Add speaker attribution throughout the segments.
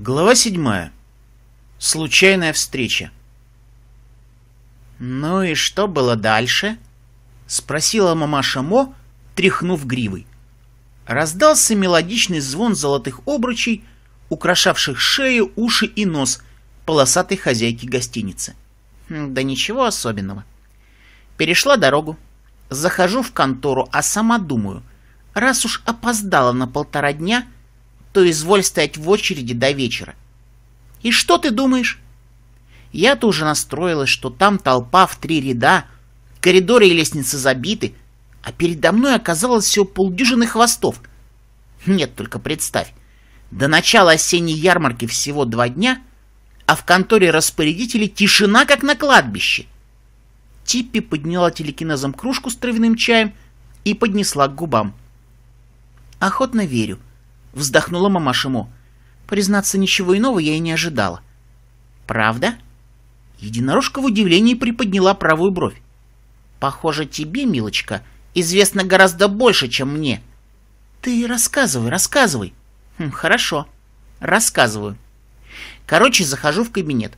Speaker 1: Глава седьмая. Случайная встреча. «Ну и что было дальше?» — спросила мамаша Мо, тряхнув гривой. Раздался мелодичный звон золотых обручей, украшавших шею, уши и нос полосатой хозяйки гостиницы. Хм, да ничего особенного. Перешла дорогу. Захожу в контору, а сама думаю, раз уж опоздала на полтора дня — то изволь стоять в очереди до вечера. И что ты думаешь? я тоже настроилась, что там толпа в три ряда, коридоры и лестницы забиты, а передо мной оказалось всего полдюжины хвостов. Нет, только представь, до начала осенней ярмарки всего два дня, а в конторе распорядителей тишина, как на кладбище. Типпи подняла телекинезом кружку с травяным чаем и поднесла к губам. «Охотно верю», Вздохнула мамаша Мо. Признаться, ничего иного я и не ожидала. Правда? Единорожка в удивлении приподняла правую бровь. Похоже, тебе, милочка, известно гораздо больше, чем мне. Ты рассказывай, рассказывай. Хм, хорошо. Рассказываю. Короче, захожу в кабинет.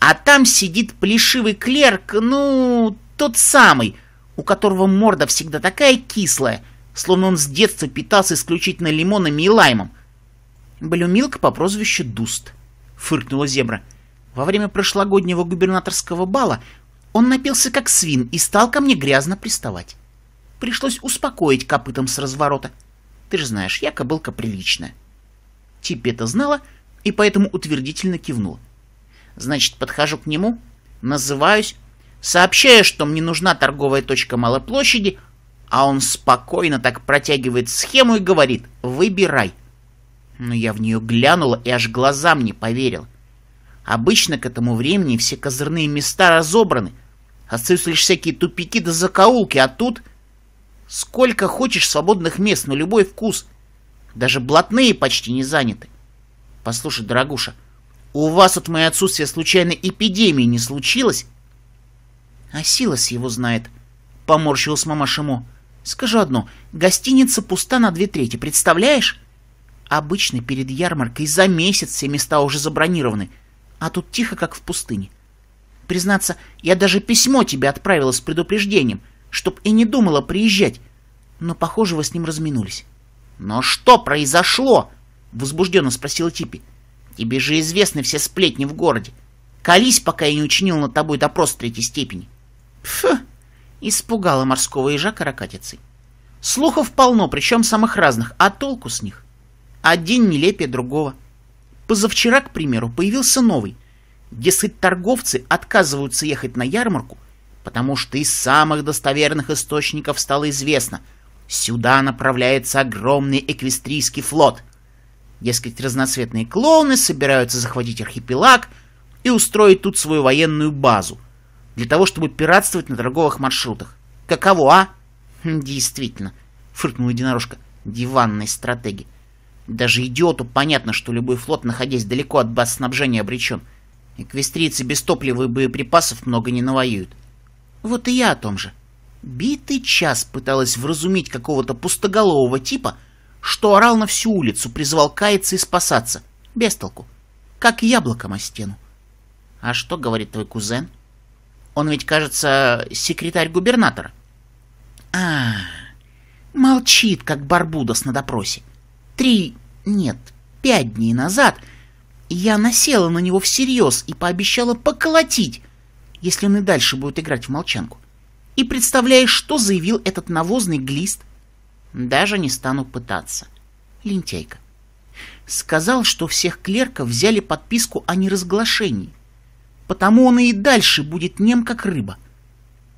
Speaker 1: А там сидит плешивый клерк, ну, тот самый, у которого морда всегда такая кислая, словно он с детства питался исключительно лимонами и лаймом. Блюмилка по прозвищу Дуст, фыркнула зебра. Во время прошлогоднего губернаторского бала он напился как свин и стал ко мне грязно приставать. Пришлось успокоить копытом с разворота. Ты же знаешь, я кобылка приличная. Типпи это знала и поэтому утвердительно кивнула. Значит, подхожу к нему, называюсь, сообщаю, что мне нужна торговая точка малой площади — а он спокойно так протягивает схему и говорит «выбирай». Но я в нее глянула и аж глазам не поверил. Обычно к этому времени все козырные места разобраны, а остаются лишь всякие тупики да закоулки, а тут сколько хочешь свободных мест на любой вкус. Даже блатные почти не заняты. Послушай, дорогуша, у вас от моего отсутствия случайно эпидемии не случилось? А Силас его знает, — поморщилась мама Шимо. Скажу одно, гостиница пуста на две трети, представляешь? Обычно перед ярмаркой за месяц все места уже забронированы, а тут тихо, как в пустыне. Признаться, я даже письмо тебе отправила с предупреждением, чтоб и не думала приезжать, но, похоже, вы с ним разминулись. «Но что произошло?» — возбужденно спросила Типи. «Тебе же известны все сплетни в городе. Колись, пока я не учинил над тобой допрос третьей степени». «Пф!» Испугала морского ежа каракатицей. Слухов полно, причем самых разных, а толку с них? Один нелепее другого. Позавчера, к примеру, появился новый. Дескать, торговцы отказываются ехать на ярмарку, потому что из самых достоверных источников стало известно, сюда направляется огромный эквестрийский флот. Дескать, разноцветные клоуны собираются захватить архипелаг и устроить тут свою военную базу — для того, чтобы пиратствовать на торговых маршрутах. Каково, а? Хм, действительно, фыркнул единорожка, диванной стратеги. Даже идиоту понятно, что любой флот, находясь далеко от баз снабжения, обречен. Эквестрийцы без топлива и боеприпасов много не навоюют. Вот и я о том же. Битый час пыталась вразумить какого-то пустоголового типа, что орал на всю улицу, призвал каяться и спасаться. Без толку. Как яблоком о стену. А что говорит твой кузен? — он ведь, кажется, секретарь губернатора. А, -а, а, молчит, как Барбудос на допросе. Три, нет, пять дней назад я насела на него всерьез и пообещала поколотить, если он и дальше будет играть в молчанку. И представляешь, что заявил этот навозный глист? Даже не стану пытаться. Лентяйка. Сказал, что всех клерков взяли подписку о неразглашении — потому он и дальше будет нем, как рыба.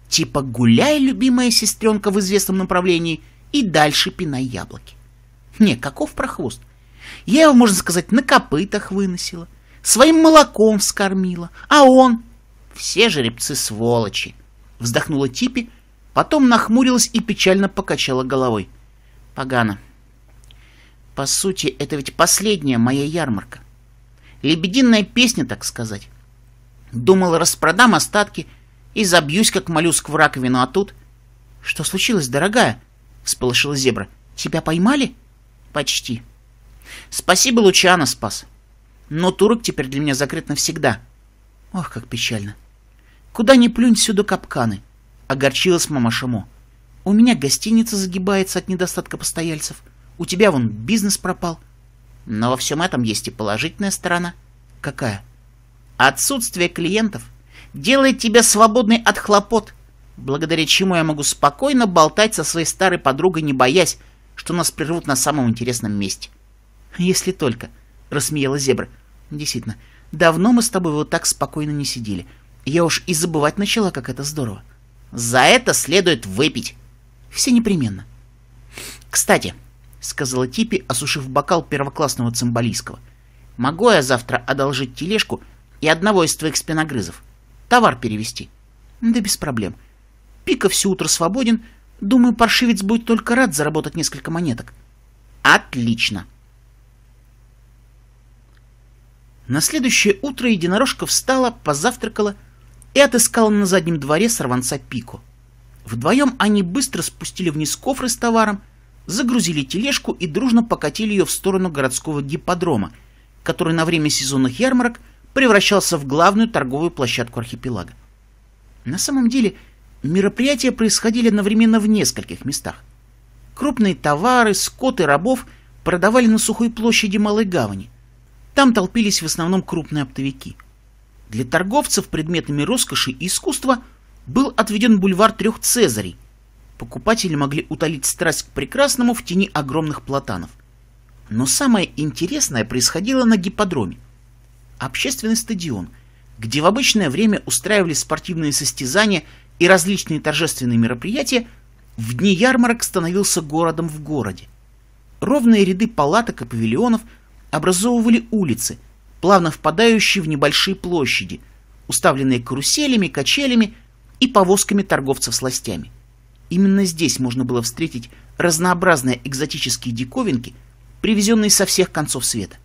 Speaker 1: Типа гуляй, любимая сестренка, в известном направлении, и дальше пинай яблоки. Не, каков прохвост? Я его, можно сказать, на копытах выносила, своим молоком вскормила, а он... Все жеребцы сволочи, вздохнула Типи, потом нахмурилась и печально покачала головой. Погано. По сути, это ведь последняя моя ярмарка. Лебединая песня, так сказать. Думал, распродам остатки и забьюсь, как моллюск в раковину, а тут... — Что случилось, дорогая? — всполошила зебра. — Тебя поймали? — Почти. — Спасибо, Лучана спас. Но турок теперь для меня закрыт навсегда. Ох, как печально. Куда ни плюнь, сюда капканы. Огорчилась мама Шамо. У меня гостиница загибается от недостатка постояльцев. У тебя вон бизнес пропал. Но во всем этом есть и положительная сторона. Какая? — Отсутствие клиентов делает тебя свободной от хлопот, благодаря чему я могу спокойно болтать со своей старой подругой, не боясь, что нас прервут на самом интересном месте. Если только, — рассмеяла зебра. Действительно, давно мы с тобой вот так спокойно не сидели. Я уж и забывать начала, как это здорово. За это следует выпить. Все непременно. Кстати, — сказала Типи, осушив бокал первоклассного цимбалийского, — могу я завтра одолжить тележку — и одного из твоих спиногрызов. Товар перевести. Ну да без проблем. Пика все утро свободен. Думаю, паршивец будет только рад заработать несколько монеток. Отлично. На следующее утро единорожка встала, позавтракала и отыскала на заднем дворе сорванца Пику. Вдвоем они быстро спустили вниз кофры с товаром, загрузили тележку и дружно покатили ее в сторону городского гипподрома, который на время сезонных ярмарок – превращался в главную торговую площадку архипелага. На самом деле мероприятия происходили одновременно в нескольких местах. Крупные товары, скот и рабов продавали на сухой площади Малой Гавани. Там толпились в основном крупные оптовики. Для торговцев предметами роскоши и искусства был отведен бульвар трех Цезарей. Покупатели могли утолить страсть к прекрасному в тени огромных платанов. Но самое интересное происходило на гипподроме общественный стадион, где в обычное время устраивались спортивные состязания и различные торжественные мероприятия, в дни ярмарок становился городом в городе. Ровные ряды палаток и павильонов образовывали улицы, плавно впадающие в небольшие площади, уставленные каруселями, качелями и повозками торговцев с сластями. Именно здесь можно было встретить разнообразные экзотические диковинки, привезенные со всех концов света.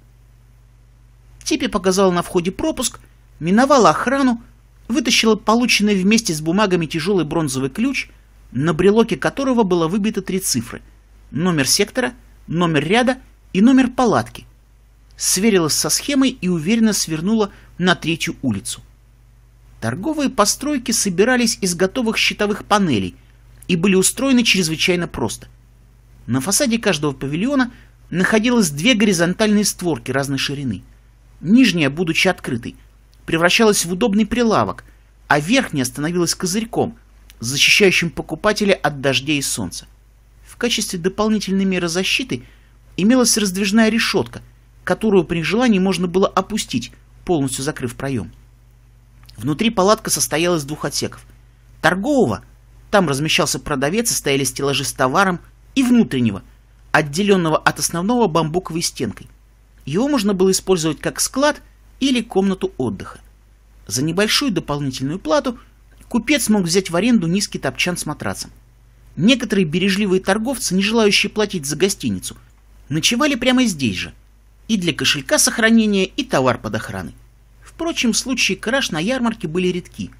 Speaker 1: Типи показала на входе пропуск, миновала охрану, вытащила полученный вместе с бумагами тяжелый бронзовый ключ, на брелоке которого было выбито три цифры — номер сектора, номер ряда и номер палатки. Сверилась со схемой и уверенно свернула на третью улицу. Торговые постройки собирались из готовых щитовых панелей и были устроены чрезвычайно просто. На фасаде каждого павильона находилось две горизонтальные створки разной ширины — Нижняя, будучи открытой, превращалась в удобный прилавок, а верхняя становилась козырьком, защищающим покупателя от дождей и солнца. В качестве дополнительной меры защиты имелась раздвижная решетка, которую при желании можно было опустить, полностью закрыв проем. Внутри палатка состояла из двух отсеков. Торгового, там размещался продавец и стояли стеллажи с товаром, и внутреннего, отделенного от основного бамбуковой стенкой – его можно было использовать как склад или комнату отдыха. За небольшую дополнительную плату купец мог взять в аренду низкий топчан с матрасом. Некоторые бережливые торговцы, не желающие платить за гостиницу, ночевали прямо здесь же. И для кошелька сохранения, и товар под охраной. Впрочем, случаи краж на ярмарке были редки.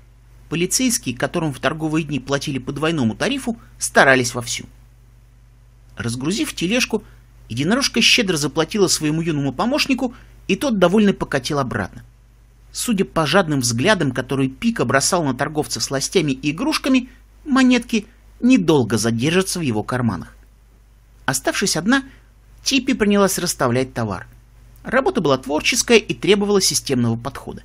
Speaker 1: Полицейские, которым в торговые дни платили по двойному тарифу, старались вовсю. Разгрузив тележку, Единорожка щедро заплатила своему юному помощнику, и тот довольно покатил обратно. Судя по жадным взглядам, которые Пика бросал на торговца сластями и игрушками, монетки недолго задержатся в его карманах. Оставшись одна, Типи принялась расставлять товар. Работа была творческая и требовала системного подхода.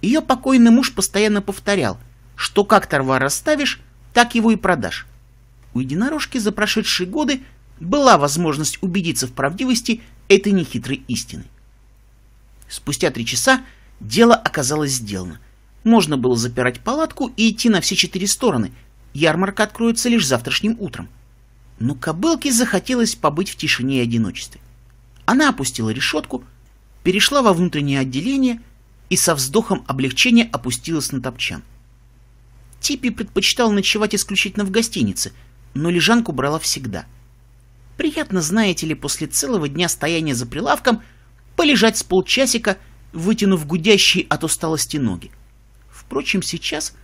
Speaker 1: Ее покойный муж постоянно повторял, что как товар расставишь, так его и продашь. У единорожки за прошедшие годы была возможность убедиться в правдивости этой нехитрой истины. Спустя три часа дело оказалось сделано. Можно было запирать палатку и идти на все четыре стороны. Ярмарка откроется лишь завтрашним утром. Но кобылке захотелось побыть в тишине и одиночестве. Она опустила решетку, перешла во внутреннее отделение и со вздохом облегчения опустилась на топчан. Типи предпочитал ночевать исключительно в гостинице, но лежанку брала всегда — Приятно, знаете ли, после целого дня стояния за прилавком полежать с полчасика, вытянув гудящие от усталости ноги. Впрочем, сейчас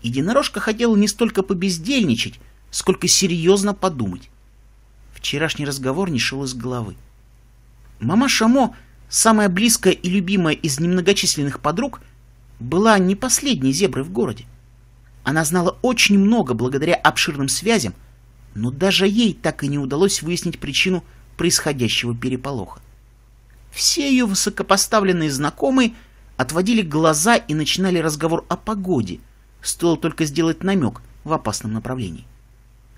Speaker 1: единорожка хотела не столько побездельничать, сколько серьезно подумать. Вчерашний разговор не шел из головы. Мама Шамо, самая близкая и любимая из немногочисленных подруг, была не последней зеброй в городе. Она знала очень много благодаря обширным связям, но даже ей так и не удалось выяснить причину происходящего переполоха. Все ее высокопоставленные знакомые отводили глаза и начинали разговор о погоде, стоило только сделать намек в опасном направлении.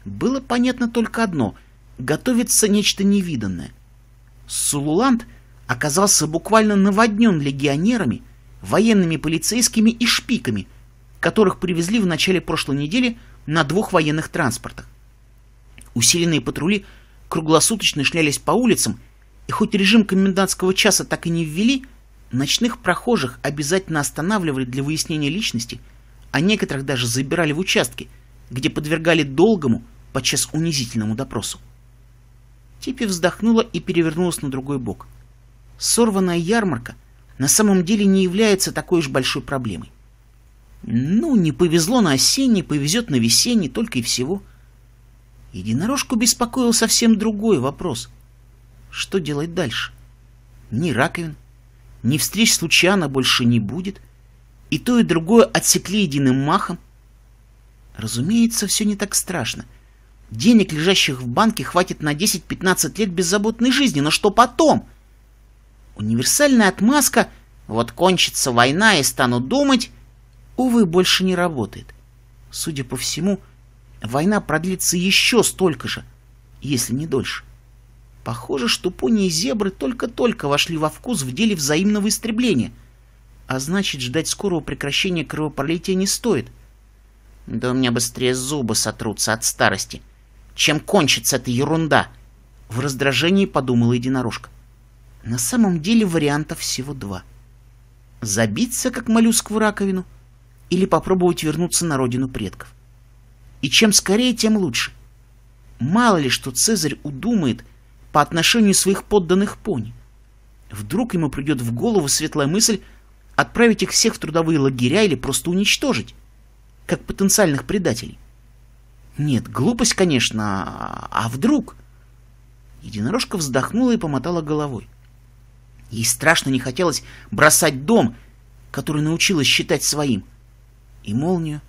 Speaker 1: Было понятно только одно — готовится нечто невиданное. Сулуланд оказался буквально наводнен легионерами, военными полицейскими и шпиками, которых привезли в начале прошлой недели на двух военных транспортах. Усиленные патрули круглосуточно шлялись по улицам, и хоть режим комендантского часа так и не ввели, ночных прохожих обязательно останавливали для выяснения личности, а некоторых даже забирали в участки, где подвергали долгому, подчас унизительному допросу. Типи вздохнула и перевернулась на другой бок. Сорванная ярмарка на самом деле не является такой уж большой проблемой. Ну, не повезло на осенний, повезет на весенний, только и всего. Единорожку беспокоил совсем другой вопрос. Что делать дальше? Ни раковин, ни встреч с Лучана больше не будет. И то, и другое отсекли единым махом. Разумеется, все не так страшно. Денег, лежащих в банке, хватит на 10-15 лет беззаботной жизни, но что потом? Универсальная отмазка «вот кончится война и стану думать» увы, больше не работает. Судя по всему, Война продлится еще столько же, если не дольше. Похоже, что пони и зебры только-только вошли во вкус в деле взаимного истребления. А значит, ждать скорого прекращения кровопролития не стоит. Да у меня быстрее зубы сотрутся от старости. Чем кончится эта ерунда? В раздражении подумала единорожка. На самом деле вариантов всего два. Забиться, как моллюск в раковину, или попробовать вернуться на родину предков. И чем скорее, тем лучше. Мало ли, что Цезарь удумает по отношению своих подданных пони. Вдруг ему придет в голову светлая мысль отправить их всех в трудовые лагеря или просто уничтожить, как потенциальных предателей. Нет, глупость, конечно, а вдруг? Единорожка вздохнула и помотала головой. Ей страшно не хотелось бросать дом, который научилась считать своим, и молнию,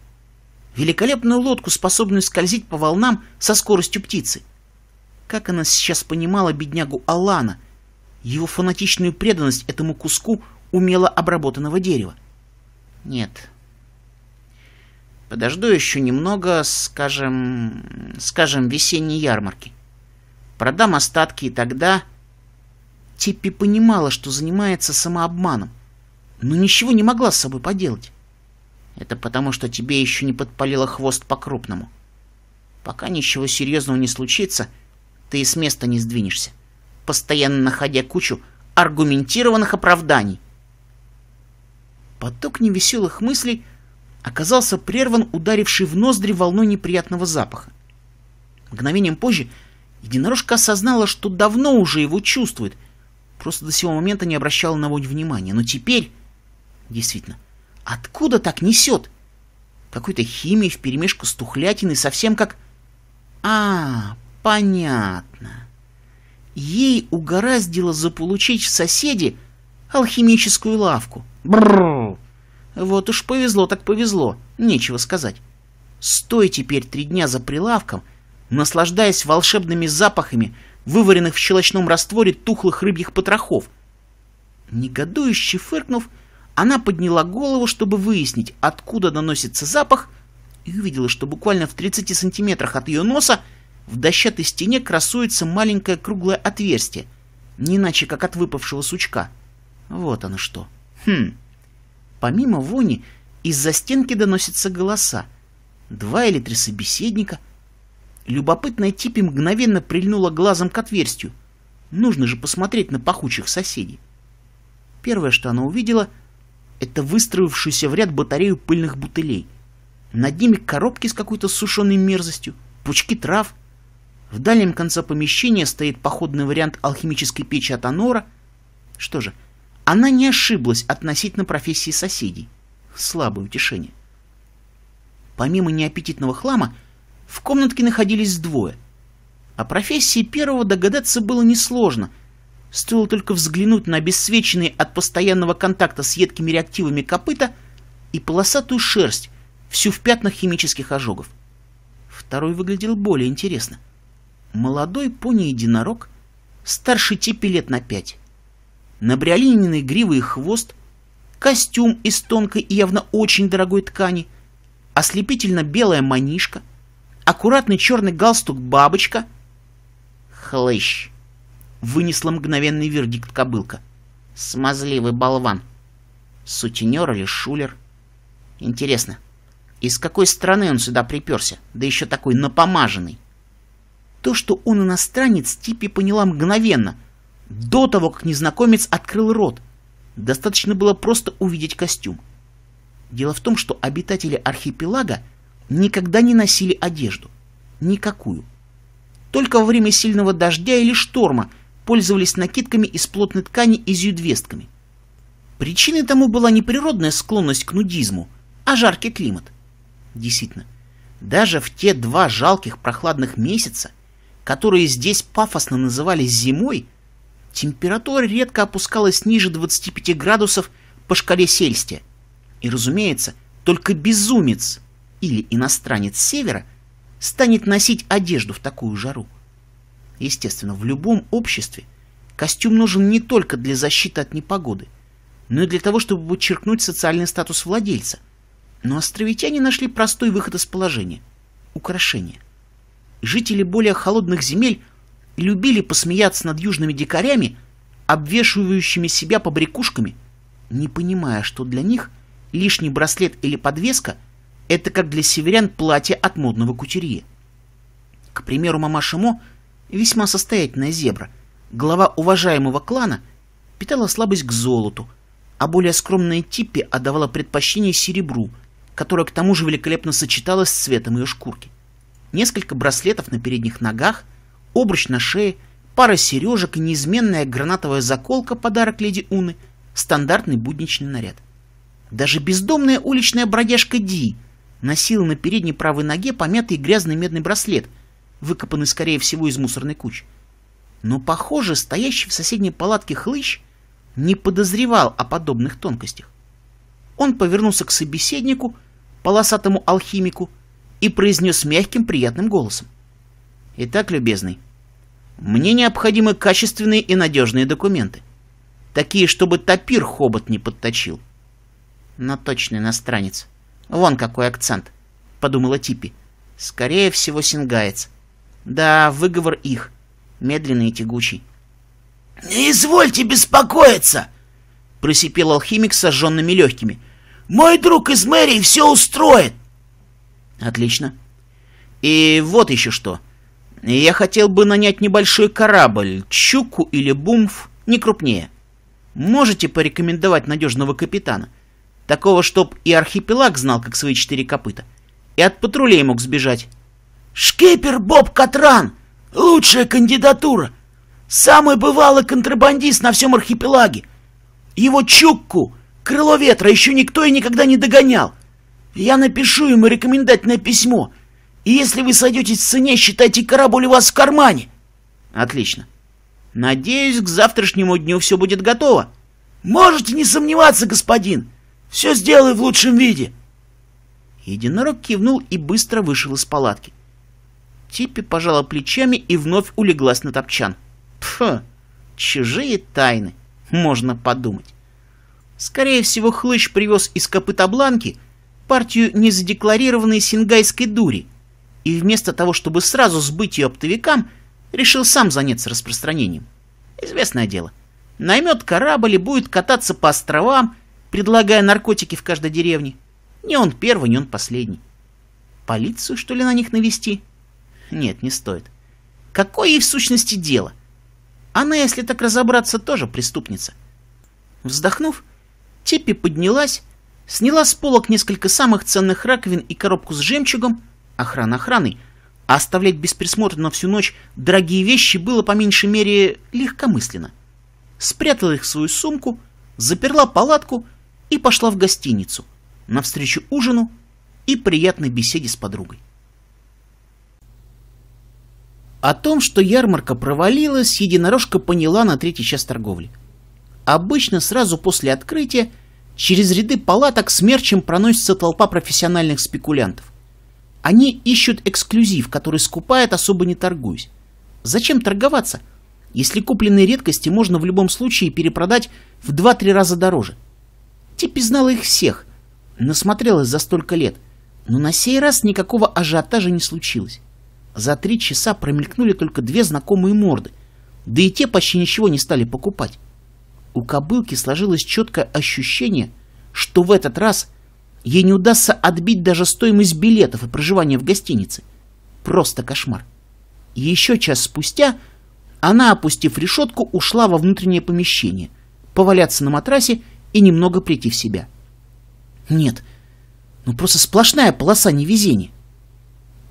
Speaker 1: великолепную лодку, способную скользить по волнам со скоростью птицы. Как она сейчас понимала беднягу Алана, его фанатичную преданность этому куску умело обработанного дерева. Нет. Подожду еще немного, скажем, скажем, весенней ярмарки. Продам остатки и тогда... Типпи понимала, что занимается самообманом, но ничего не могла с собой поделать. Это потому, что тебе еще не подпалило хвост по-крупному. Пока ничего серьезного не случится, ты и с места не сдвинешься, постоянно находя кучу аргументированных оправданий. Поток невеселых мыслей оказался прерван ударившей в ноздри волной неприятного запаха. Мгновением позже единорожка осознала, что давно уже его чувствует, просто до сего момента не обращала на него внимания. Но теперь... Действительно, — Откуда так несет? Какой-то химией вперемешку с тухлятиной совсем как... А, понятно. Ей угораздило заполучить в соседи алхимическую лавку. Бррр. Вот уж повезло так повезло, нечего сказать. Стой теперь три дня за прилавком, наслаждаясь волшебными запахами, вываренных в щелочном растворе тухлых рыбьих потрохов. Негодующе фыркнув, она подняла голову, чтобы выяснить, откуда доносится запах, и увидела, что буквально в 30 сантиметрах от ее носа в дощатой стене красуется маленькое круглое отверстие, не иначе как от выпавшего сучка. Вот оно что. Хм. Помимо вони, из-за стенки доносятся голоса. Два или три собеседника. Любопытная типи мгновенно прильнула глазом к отверстию. Нужно же посмотреть на пахучих соседей. Первое, что она увидела — это выстроившуюся в ряд батарею пыльных бутылей. Над ними коробки с какой-то сушеной мерзостью, пучки трав. В дальнем конце помещения стоит походный вариант алхимической печи от Анора. Что же, она не ошиблась относительно профессии соседей. Слабое утешение. Помимо неаппетитного хлама, в комнатке находились двое. О профессии первого догадаться было несложно — Стоило только взглянуть на обесцвеченные от постоянного контакта с едкими реактивами копыта и полосатую шерсть, всю в пятнах химических ожогов. Второй выглядел более интересно. Молодой пони-единорог, старше типе лет на пять. На бриолининой гривы и хвост, костюм из тонкой и явно очень дорогой ткани, ослепительно-белая манишка, аккуратный черный галстук-бабочка. Хлыщ вынесла мгновенный вердикт кобылка. «Смазливый болван!» Сутенер или шулер? Интересно, из какой страны он сюда приперся, да еще такой напомаженный? То, что он иностранец, Типи поняла мгновенно, до того, как незнакомец открыл рот. Достаточно было просто увидеть костюм. Дело в том, что обитатели архипелага никогда не носили одежду. Никакую. Только во время сильного дождя или шторма – пользовались накидками из плотной ткани и зюдвестками. Причиной тому была не природная склонность к нудизму, а жаркий климат. Действительно, даже в те два жалких прохладных месяца, которые здесь пафосно назывались зимой, температура редко опускалась ниже 25 градусов по шкале Сельстия. И, разумеется, только безумец или иностранец севера станет носить одежду в такую жару. Естественно, в любом обществе костюм нужен не только для защиты от непогоды, но и для того, чтобы подчеркнуть социальный статус владельца. Но островитяне нашли простой выход из положения – украшения. Жители более холодных земель любили посмеяться над южными дикарями, обвешивающими себя побрякушками, не понимая, что для них лишний браслет или подвеска – это как для северян платье от модного кутюрье. К примеру, мама Шимо – весьма состоятельная зебра, глава уважаемого клана, питала слабость к золоту, а более скромная Типпи отдавала предпочтение серебру, которое к тому же великолепно сочеталось с цветом ее шкурки. Несколько браслетов на передних ногах, обруч на шее, пара сережек и неизменная гранатовая заколка – подарок леди Уны – стандартный будничный наряд. Даже бездомная уличная бродяжка Ди носила на передней правой ноге помятый грязный медный браслет – выкопанный скорее всего, из мусорной кучи. Но, похоже, стоящий в соседней палатке хлыщ не подозревал о подобных тонкостях. Он повернулся к собеседнику, полосатому алхимику, и произнес мягким, приятным голосом. «Итак, любезный, мне необходимы качественные и надежные документы. Такие, чтобы топир хобот не подточил». «Но точно иностранец. Вон какой акцент», — подумала Типи. «Скорее всего, сингаец». Да, выговор их, медленный и тягучий. «Не извольте беспокоиться!» — просипел алхимик сожженными легкими. «Мой друг из мэрии все устроит!» «Отлично. И вот еще что. Я хотел бы нанять небольшой корабль, чуку или бумф, не крупнее. Можете порекомендовать надежного капитана? Такого, чтоб и архипелаг знал, как свои четыре копыта, и от патрулей мог сбежать, Шкипер Боб Катран! Лучшая кандидатура! Самый бывалый контрабандист на всем архипелаге! Его Чукку, Крыло Ветра, еще никто и никогда не догонял! Я напишу ему рекомендательное письмо, и если вы сойдетесь в цене, считайте корабль у вас в кармане!» «Отлично. Надеюсь, к завтрашнему дню все будет готово». «Можете не сомневаться, господин! Все сделаю в лучшем виде!» Единорог кивнул и быстро вышел из палатки. Типпи пожала плечами и вновь улеглась на топчан. Пф, чужие тайны, можно подумать. Скорее всего, хлыщ привез из копыта партию незадекларированной сингайской дури, и вместо того, чтобы сразу сбыть ее оптовикам, решил сам заняться распространением. Известное дело. Наймет корабль и будет кататься по островам, предлагая наркотики в каждой деревне. Не он первый, не он последний. Полицию, что ли, на них навести? — нет, не стоит. Какое ей в сущности дело? Она, если так разобраться, тоже преступница. Вздохнув, Теппи поднялась, сняла с полок несколько самых ценных раковин и коробку с жемчугом, охрана охраной, а оставлять без присмотра на всю ночь дорогие вещи было по меньшей мере легкомысленно. Спрятала их в свою сумку, заперла палатку и пошла в гостиницу, навстречу ужину и приятной беседе с подругой. О том, что ярмарка провалилась, единорожка поняла на третий час торговли. Обычно сразу после открытия через ряды палаток смерчем проносится толпа профессиональных спекулянтов. Они ищут эксклюзив, который скупает особо не торгуясь. Зачем торговаться, если купленные редкости можно в любом случае перепродать в 2-3 раза дороже? Типи знала их всех, насмотрелась за столько лет, но на сей раз никакого ажиотажа не случилось. За три часа промелькнули только две знакомые морды, да и те почти ничего не стали покупать. У кобылки сложилось четкое ощущение, что в этот раз ей не удастся отбить даже стоимость билетов и проживания в гостинице. Просто кошмар. еще час спустя она, опустив решетку, ушла во внутреннее помещение, поваляться на матрасе и немного прийти в себя. Нет, ну просто сплошная полоса невезения.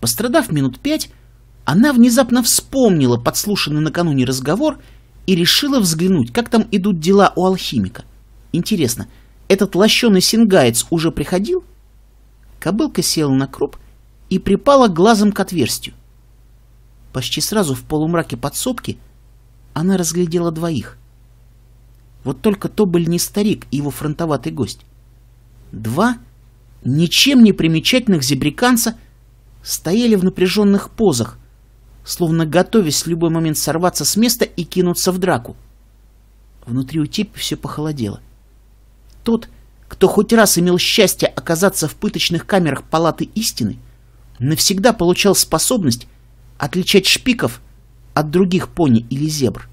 Speaker 1: Пострадав минут пять, она внезапно вспомнила подслушанный накануне разговор и решила взглянуть, как там идут дела у алхимика. Интересно, этот лощеный сингаец уже приходил? Кобылка села на круп и припала глазом к отверстию. Почти сразу в полумраке подсобки она разглядела двоих. Вот только то был не старик и его фронтоватый гость. Два ничем не примечательных зебриканца — стояли в напряженных позах, словно готовясь в любой момент сорваться с места и кинуться в драку. Внутри у Теппи типа все похолодело. Тот, кто хоть раз имел счастье оказаться в пыточных камерах палаты истины, навсегда получал способность отличать шпиков от других пони или зебр.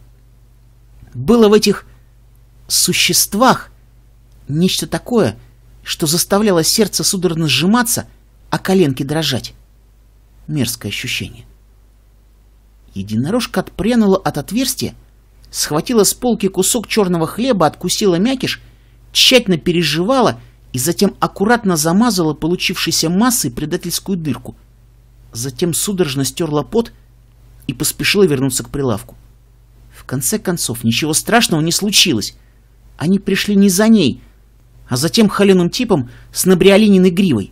Speaker 1: Было в этих существах нечто такое, что заставляло сердце судорожно сжиматься, а коленки дрожать мерзкое ощущение. Единорожка отпрянула от отверстия, схватила с полки кусок черного хлеба, откусила мякиш, тщательно переживала и затем аккуратно замазала получившейся массой предательскую дырку. Затем судорожно стерла пот и поспешила вернуться к прилавку. В конце концов, ничего страшного не случилось. Они пришли не за ней, а затем холеным типом с набриолининой гривой.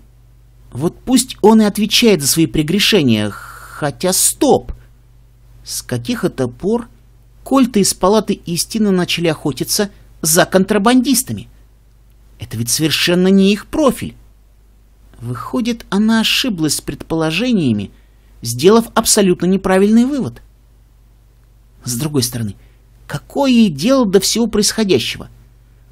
Speaker 1: Вот пусть он и отвечает за свои прегрешения, хотя стоп! С каких это пор Кольта из палаты истины начали охотиться за контрабандистами? Это ведь совершенно не их профиль. Выходит, она ошиблась с предположениями, сделав абсолютно неправильный вывод. С другой стороны, какое ей дело до всего происходящего?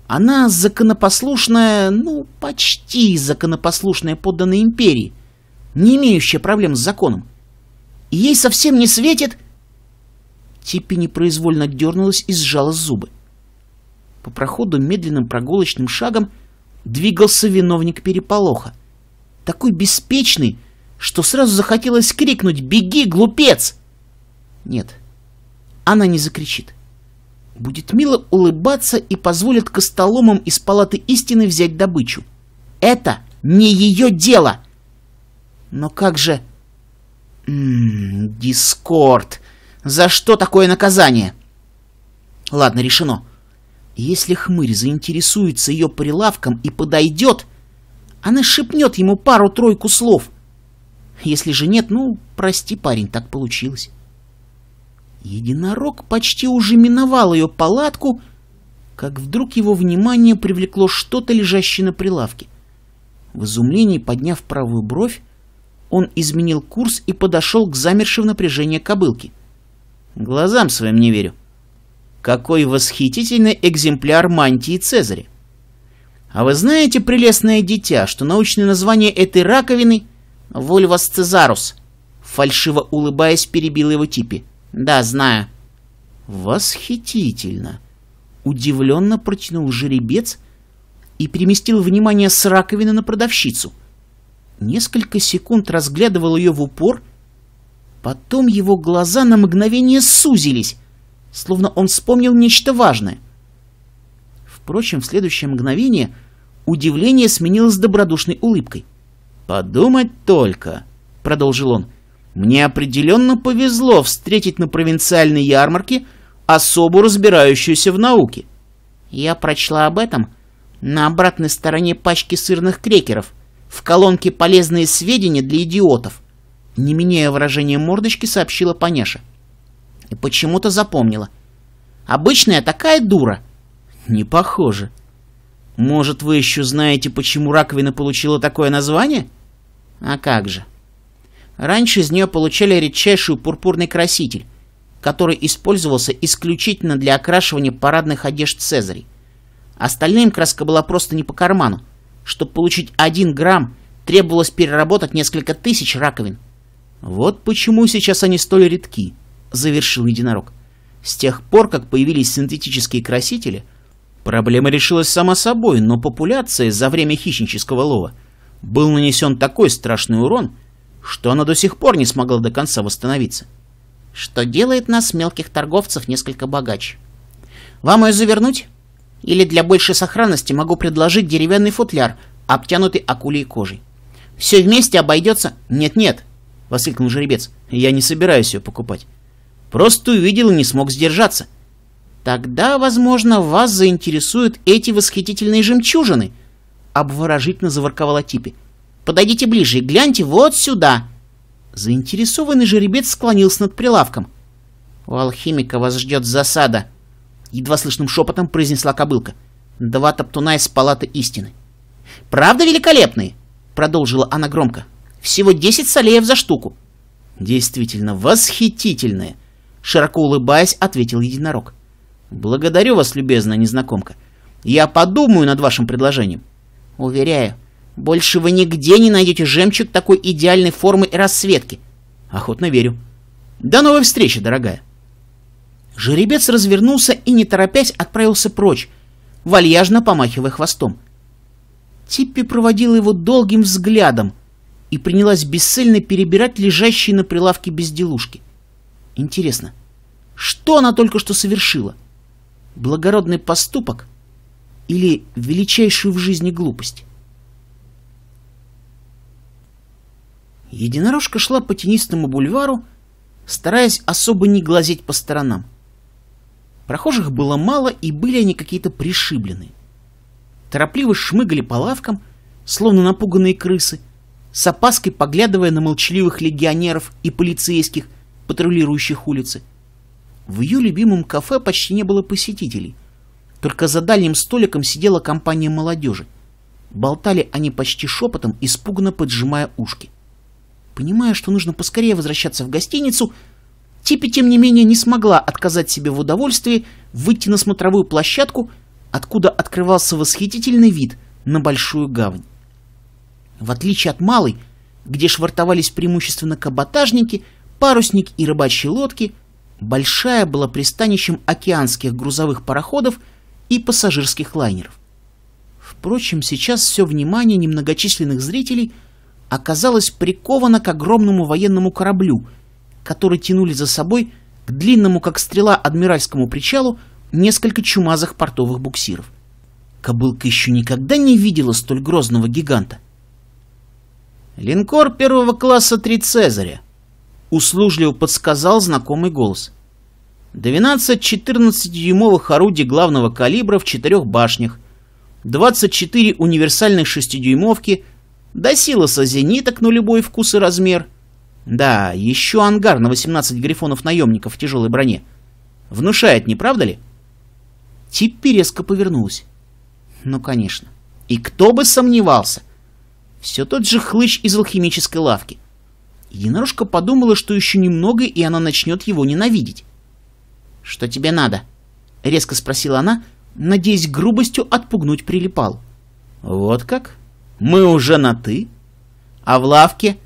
Speaker 1: Она законопослушная, ну, почти законопослушная подданная империи, не имеющая проблем с законом. И ей совсем не светит... Типпи непроизвольно дернулась и сжала зубы. По проходу медленным прогулочным шагом двигался виновник переполоха. Такой беспечный, что сразу захотелось крикнуть «Беги, глупец!» Нет, она не закричит. — будет мило улыбаться и позволит костоломам из палаты истины взять добычу. Это не ее дело. Но как же... М-м, дискорд. За что такое наказание? Ладно, решено. Если хмырь заинтересуется ее прилавком и подойдет, она шепнет ему пару-тройку слов. Если же нет, ну, прости, парень, так получилось. Единорог почти уже миновал ее палатку, как вдруг его внимание привлекло что-то, лежащее на прилавке. В изумлении, подняв правую бровь, он изменил курс и подошел к замершему в напряжении кобылке. «Глазам своим не верю. Какой восхитительный экземпляр мантии Цезаря! А вы знаете, прелестное дитя, что научное название этой раковины — Вольвас Цезарус?» Фальшиво улыбаясь, перебил его Типи. «Да, знаю». «Восхитительно!» Удивленно протянул жеребец и переместил внимание с раковины на продавщицу. Несколько секунд разглядывал ее в упор, потом его глаза на мгновение сузились, словно он вспомнил нечто важное. Впрочем, в следующее мгновение удивление сменилось добродушной улыбкой. «Подумать только!» — продолжил он. Мне определенно повезло встретить на провинциальной ярмарке особу, разбирающуюся в науке. Я прочла об этом на обратной стороне пачки сырных крекеров, в колонке «Полезные сведения для идиотов», не меняя выражения мордочки, сообщила Панеша. И почему-то запомнила. «Обычная такая дура!» «Не похоже», может, вы еще знаете, почему раковина получила такое название? А как же? Раньше из нее получали редчайший пурпурный краситель, который использовался исключительно для окрашивания парадных одежд Цезарей. Остальным краска была просто не по карману. Чтобы получить один грамм, требовалось переработать несколько тысяч раковин. «Вот почему сейчас они столь редки», — завершил единорог. «С тех пор, как появились синтетические красители, проблема решилась сама собой, но популяция за время хищнического лова был нанесен такой страшный урон, что она до сих пор не смогла до конца восстановиться. Что делает нас, мелких торговцев, несколько богаче. Вам ее завернуть? Или для большей сохранности могу предложить деревянный футляр, обтянутый акулей кожей. Все вместе обойдется... Нет-нет, воскликнул жеребец. Я не собираюсь ее покупать. Просто увидел и не смог сдержаться. Тогда, возможно, вас заинтересуют эти восхитительные жемчужины, обворожительно заворковала Типи. Подойдите ближе и гляньте вот сюда!» Заинтересованный жеребец склонился над прилавком. «У алхимика вас ждет засада!» Едва слышным шепотом произнесла кобылка. Два топтуна из палаты истины. «Правда великолепные?» Продолжила она громко. «Всего десять солеев за штуку!» «Действительно, восхитительные!» Широко улыбаясь, ответил единорог. «Благодарю вас, любезная незнакомка. Я подумаю над вашим предложением». «Уверяю, больше вы нигде не найдете жемчуг такой идеальной формы и расцветки. Охотно верю. До новой встречи, дорогая. Жеребец развернулся и, не торопясь, отправился прочь, вальяжно помахивая хвостом. Типпи проводила его долгим взглядом и принялась бессильно перебирать лежащие на прилавке безделушки. Интересно, что она только что совершила? Благородный поступок или величайшую в жизни глупость? Единорожка шла по тенистому бульвару, стараясь особо не глазеть по сторонам. Прохожих было мало, и были они какие-то пришиблены. Торопливо шмыгали по лавкам, словно напуганные крысы, с опаской поглядывая на молчаливых легионеров и полицейских, патрулирующих улицы. В ее любимом кафе почти не было посетителей. Только за дальним столиком сидела компания молодежи. Болтали они почти шепотом, испуганно поджимая ушки. Понимая, что нужно поскорее возвращаться в гостиницу, Типи, тем не менее, не смогла отказать себе в удовольствии выйти на смотровую площадку, откуда открывался восхитительный вид на Большую гавань. В отличие от Малой, где швартовались преимущественно каботажники, парусник и рыбачьи лодки, Большая была пристанищем океанских грузовых пароходов и пассажирских лайнеров. Впрочем, сейчас все внимание немногочисленных зрителей – оказалась прикована к огромному военному кораблю, который тянули за собой к длинному, как стрела, адмиральскому причалу несколько чумазых портовых буксиров. Кобылка еще никогда не видела столь грозного гиганта. «Линкор первого класса три Цезаря», — услужливо подсказал знакомый голос. «12 14-дюймовых орудий главного калибра в четырех башнях, 24 универсальных шестидюймовки — до силоса зениток на любой вкус и размер. Да, еще ангар на 18 грифонов-наемников в тяжелой броне. Внушает, не правда ли? Типпи резко повернулась. Ну, конечно. И кто бы сомневался. Все тот же хлыщ из алхимической лавки. Единорожка подумала, что еще немного, и она начнет его ненавидеть. «Что тебе надо?» — резко спросила она, надеясь грубостью отпугнуть прилипал. «Вот как?» Мы уже на «ты»? А в лавке?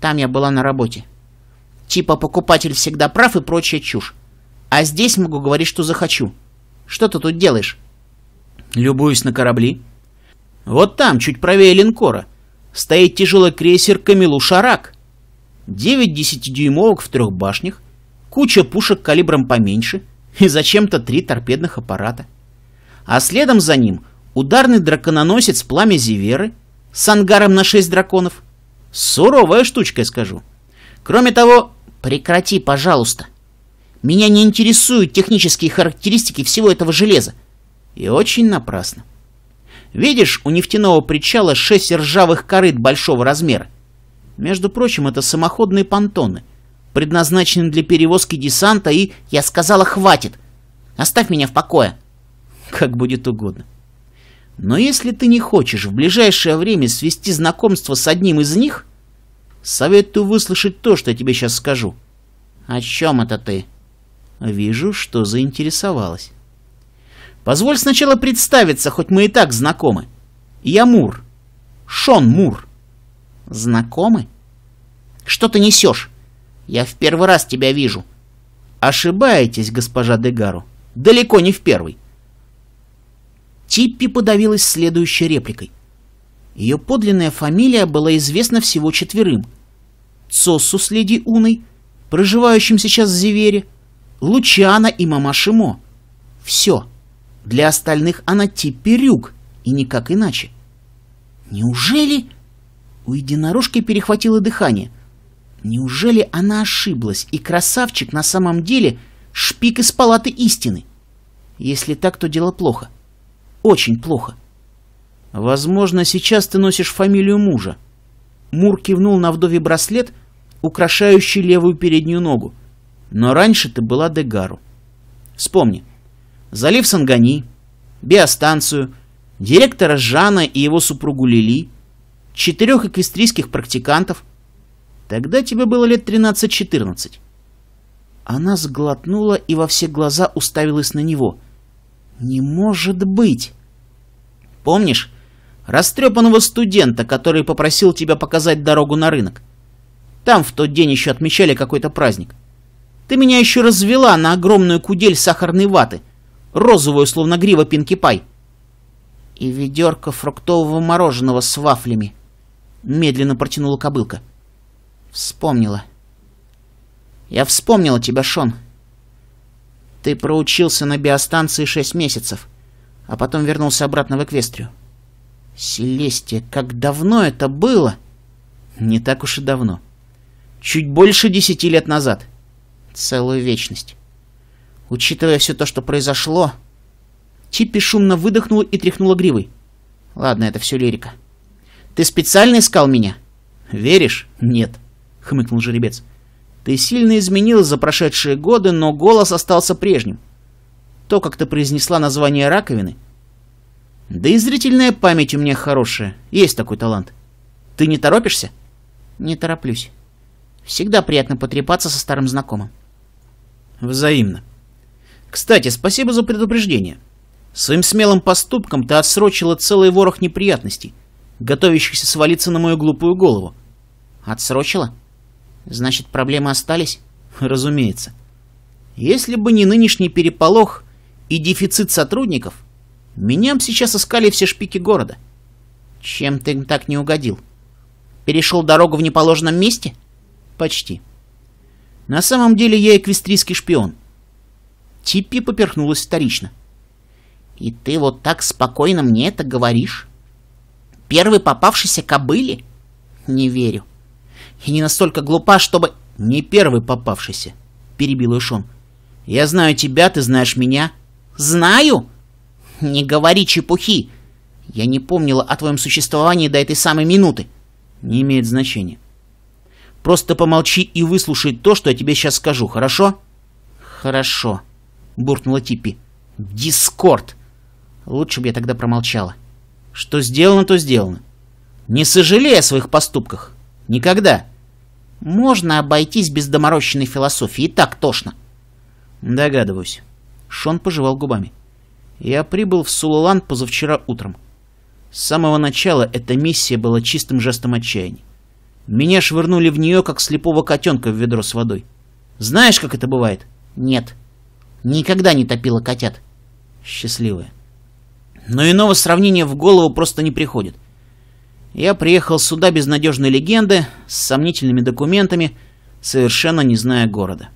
Speaker 1: Там я была на работе. Типа покупатель всегда прав и прочая чушь. А здесь могу говорить, что захочу. Что ты тут делаешь? Любуюсь на корабли. Вот там, чуть правее линкора, стоит тяжелый крейсер Камилу Шарак. Девять десятидюймовок в трех башнях, куча пушек калибром поменьше и зачем-то три торпедных аппарата. А следом за ним ударный дракононосец Пламя Зиверы — с ангаром на шесть драконов. Суровая штучка, я скажу. Кроме того, прекрати, пожалуйста. Меня не интересуют технические характеристики всего этого железа. И очень напрасно. Видишь, у нефтяного причала шесть ржавых корыт большого размера. Между прочим, это самоходные понтоны, предназначенные для перевозки десанта и, я сказала, хватит. Оставь меня в покое. Как будет угодно. Но если ты не хочешь в ближайшее время свести знакомство с одним из них, советую выслушать то, что я тебе сейчас скажу. О чем это ты? Вижу, что заинтересовалась. Позволь сначала представиться, хоть мы и так знакомы. Я Мур. Шон Мур. Знакомы? Что ты несешь? Я в первый раз тебя вижу. Ошибаетесь, госпожа Дегару. Далеко не в первый. Типпи подавилась следующей репликой. Ее подлинная фамилия была известна всего четверым. Цоссу с леди Уной, проживающим сейчас в Зевере, Лучана и Мамашимо. Все. Для остальных она Типпи Рюк, и никак иначе. Неужели... У единорожки перехватило дыхание. Неужели она ошиблась, и красавчик на самом деле шпик из палаты истины? Если так, то дело плохо. Очень плохо. Возможно, сейчас ты носишь фамилию мужа. Мур кивнул на вдове браслет, украшающий левую переднюю ногу. Но раньше ты была Дегару. Вспомни. Залив Сангани, биостанцию, директора Жана и его супругу Лили, четырех эквестрийских практикантов. Тогда тебе было лет 13-14. Она сглотнула и во все глаза уставилась на него. Не может быть! Помнишь растрепанного студента, который попросил тебя показать дорогу на рынок? Там в тот день еще отмечали какой-то праздник. Ты меня еще развела на огромную кудель сахарной ваты, розовую, словно грива Пинки Пай. И ведерко фруктового мороженого с вафлями. Медленно протянула кобылка. Вспомнила. Я вспомнила тебя, Шон. — ты проучился на биостанции шесть месяцев, а потом вернулся обратно в Эквестрию. Селестия, как давно это было? Не так уж и давно. Чуть больше десяти лет назад. Целую вечность. Учитывая все то, что произошло... Чиппи шумно выдохнула и тряхнула гривой. Ладно, это все лирика. Ты специально искал меня? Веришь? Нет, хмыкнул жеребец. Ты сильно изменилась за прошедшие годы, но голос остался прежним. То, как ты произнесла название раковины. Да и зрительная память у меня хорошая. Есть такой талант. Ты не торопишься? Не тороплюсь. Всегда приятно потрепаться со старым знакомым. Взаимно. Кстати, спасибо за предупреждение. Своим смелым поступком ты отсрочила целый ворох неприятностей, готовящихся свалиться на мою глупую голову. Отсрочила? — Значит, проблемы остались? Разумеется. Если бы не нынешний переполох и дефицит сотрудников, меня бы сейчас искали все шпики города. Чем ты им так не угодил? Перешел дорогу в неположенном месте? Почти. На самом деле я эквестрийский шпион. Типпи поперхнулась вторично. И ты вот так спокойно мне это говоришь? Первый попавшийся кобыли? Не верю и не настолько глупа, чтобы...» «Не первый попавшийся», — перебил ее «Я знаю тебя, ты знаешь меня». «Знаю?» «Не говори чепухи! Я не помнила о твоем существовании до этой самой минуты». «Не имеет значения. Просто помолчи и выслушай то, что я тебе сейчас скажу, хорошо?» «Хорошо», — буркнула Типпи. «Дискорд!» Лучше бы я тогда промолчала. «Что сделано, то сделано. Не сожалея о своих поступках. Никогда!» Можно обойтись без доморощенной философии, и так тошно. Догадываюсь. Шон пожевал губами. Я прибыл в Сулулан позавчера утром. С самого начала эта миссия была чистым жестом отчаяния. Меня швырнули в нее, как слепого котенка в ведро с водой. Знаешь, как это бывает? Нет. Никогда не топила котят. Счастливая. Но иного сравнения в голову просто не приходит. Я приехал сюда без надежной легенды, с сомнительными документами, совершенно не зная города.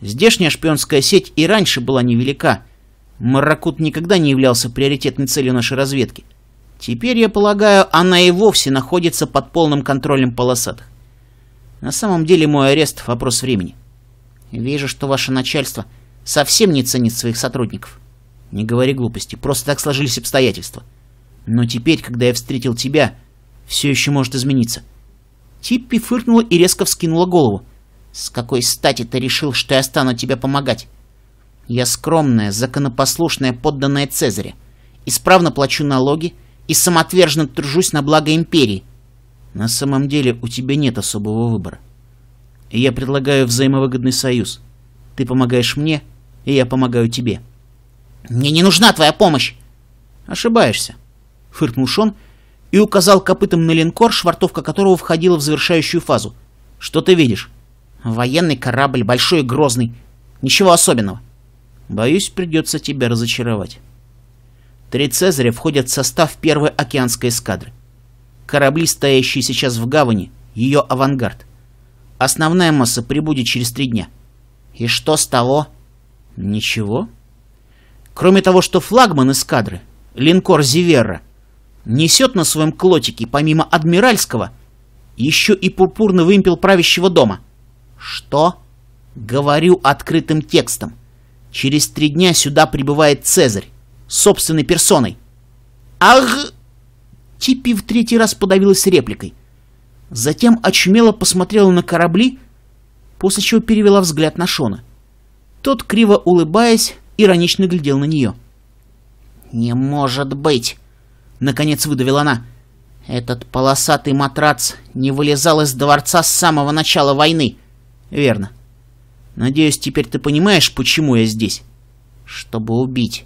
Speaker 1: Здешняя шпионская сеть и раньше была невелика. Марракут никогда не являлся приоритетной целью нашей разведки. Теперь, я полагаю, она и вовсе находится под полным контролем полосатых. На самом деле мой арест – вопрос времени. Вижу, что ваше начальство совсем не ценит своих сотрудников. Не говори глупости, просто так сложились обстоятельства – но теперь, когда я встретил тебя, все еще может измениться. Типпи фыркнула и резко вскинула голову. «С какой стати ты решил, что я стану тебе помогать?» «Я скромная, законопослушная, подданная Цезаря. Исправно плачу налоги и самоотверженно тружусь на благо империи». «На самом деле у тебя нет особого выбора. я предлагаю взаимовыгодный союз. Ты помогаешь мне, и я помогаю тебе». «Мне не нужна твоя помощь!» «Ошибаешься фыркнул Шон и указал копытом на линкор, швартовка которого входила в завершающую фазу. «Что ты видишь?» «Военный корабль, большой и грозный. Ничего особенного». «Боюсь, придется тебя разочаровать». Три «Цезаря» входят в состав первой океанской эскадры. Корабли, стоящие сейчас в гавани, ее авангард. Основная масса прибудет через три дня. И что с того? Ничего. Кроме того, что флагман эскадры, линкор «Зиверра», несет на своем клотике, помимо адмиральского, еще и пурпурный вымпел правящего дома. Что? Говорю открытым текстом. Через три дня сюда прибывает Цезарь, собственной персоной. Ах! Типи в третий раз подавилась репликой. Затем очумело посмотрела на корабли, после чего перевела взгляд на Шона. Тот, криво улыбаясь, иронично глядел на нее. «Не может быть!» — наконец выдавила она. «Этот полосатый матрац не вылезал из дворца с самого начала войны». «Верно. Надеюсь, теперь ты понимаешь, почему я здесь?» «Чтобы убить».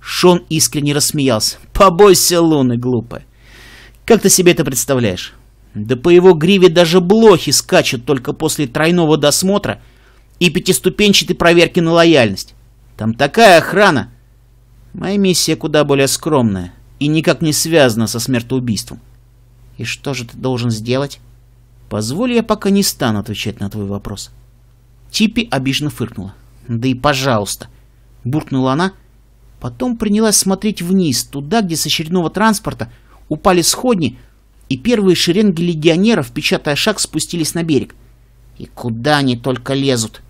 Speaker 1: Шон искренне рассмеялся. «Побойся луны, глупая. Как ты себе это представляешь? Да по его гриве даже блохи скачут только после тройного досмотра и пятиступенчатой проверки на лояльность. Там такая охрана!» Моя миссия куда более скромная и никак не связано со смертоубийством. И что же ты должен сделать? Позволь, я пока не стану отвечать на твой вопрос. Типи обиженно фыркнула. Да и пожалуйста. Буркнула она, потом принялась смотреть вниз, туда, где с очередного транспорта упали сходни, и первые шеренги легионеров, печатая шаг, спустились на берег. И куда они только лезут?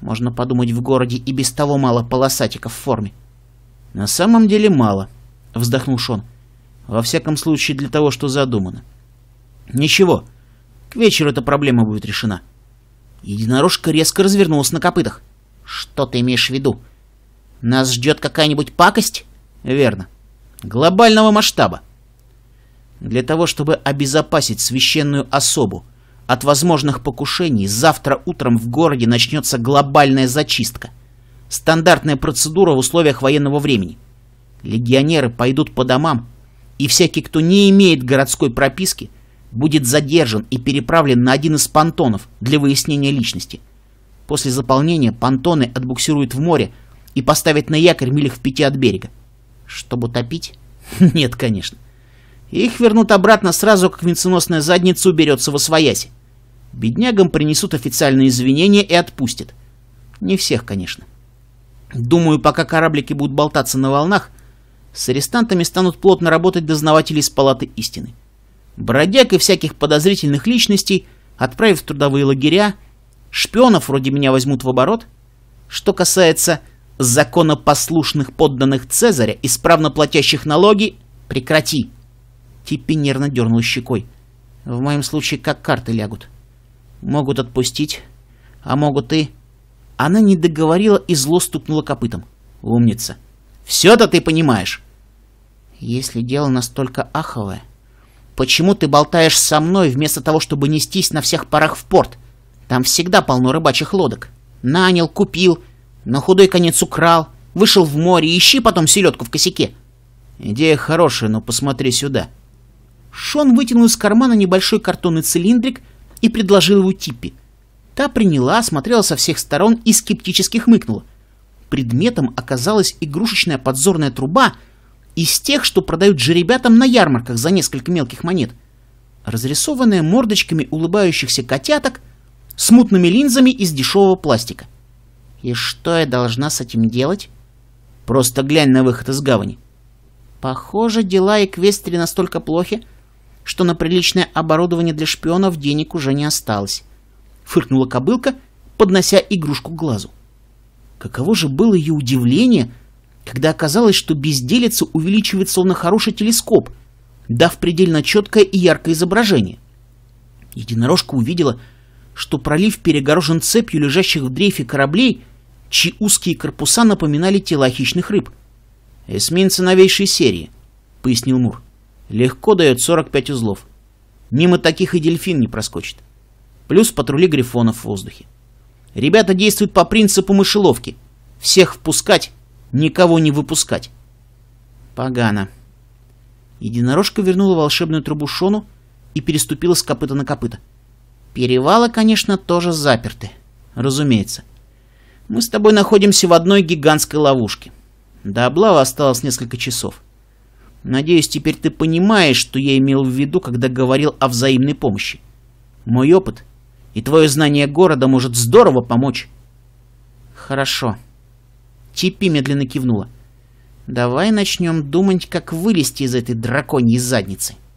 Speaker 1: Можно подумать, в городе и без того мало полосатиков в форме. На самом деле мало —— вздохнул Шон. «Во всяком случае, для того, что задумано». «Ничего. К вечеру эта проблема будет решена». Единорожка резко развернулась на копытах. «Что ты имеешь в виду? Нас ждет какая-нибудь пакость?» «Верно. Глобального масштаба. Для того, чтобы обезопасить священную особу от возможных покушений, завтра утром в городе начнется глобальная зачистка. Стандартная процедура в условиях военного времени». Легионеры пойдут по домам, и всякий, кто не имеет городской прописки, будет задержан и переправлен на один из понтонов для выяснения личности. После заполнения понтоны отбуксируют в море и поставят на якорь милях в пяти от берега. Чтобы топить? Нет, конечно. Их вернут обратно сразу, как венценосная задница уберется во свояси. Беднягам принесут официальные извинения и отпустят. Не всех, конечно. Думаю, пока кораблики будут болтаться на волнах, с арестантами станут плотно работать дознаватели из палаты истины. Бродяг и всяких подозрительных личностей отправив в трудовые лагеря, шпионов вроде меня возьмут в оборот. Что касается законопослушных подданных Цезаря, исправно платящих налоги, прекрати. Типпи нервно дернул щекой. В моем случае как карты лягут. Могут отпустить, а могут и... Она не договорила и зло стукнула копытом. Умница. Все-то ты понимаешь. Если дело настолько аховое, почему ты болтаешь со мной вместо того, чтобы нестись на всех парах в порт? Там всегда полно рыбачьих лодок. Нанял, купил, на худой конец украл, вышел в море, ищи потом селедку в косяке. Идея хорошая, но посмотри сюда. Шон вытянул из кармана небольшой картонный цилиндрик и предложил его Типпи. Та приняла, смотрела со всех сторон и скептически хмыкнула — предметом оказалась игрушечная подзорная труба из тех, что продают же ребятам на ярмарках за несколько мелких монет, разрисованная мордочками улыбающихся котяток с мутными линзами из дешевого пластика. И что я должна с этим делать? Просто глянь на выход из гавани. Похоже, дела Эквестри настолько плохи, что на приличное оборудование для шпионов денег уже не осталось. Фыркнула кобылка, поднося игрушку к глазу. Каково же было ее удивление, когда оказалось, что безделица увеличивает словно хороший телескоп, дав предельно четкое и яркое изображение. Единорожка увидела, что пролив перегорожен цепью лежащих в дрейфе кораблей, чьи узкие корпуса напоминали тела хищных рыб. «Эсминцы новейшей серии», — пояснил Мур. «Легко дает 45 узлов. Мимо таких и дельфин не проскочит. Плюс патрули грифонов в воздухе. Ребята действуют по принципу мышеловки. Всех впускать, никого не выпускать. Погано. Единорожка вернула волшебную трубу Шону и переступила с копыта на копыта. Перевалы, конечно, тоже заперты. Разумеется. Мы с тобой находимся в одной гигантской ловушке. До облава осталось несколько часов. Надеюсь, теперь ты понимаешь, что я имел в виду, когда говорил о взаимной помощи. Мой опыт и твое знание города может здорово помочь. Хорошо. Типи медленно кивнула. Давай начнем думать, как вылезти из этой драконьей задницы. —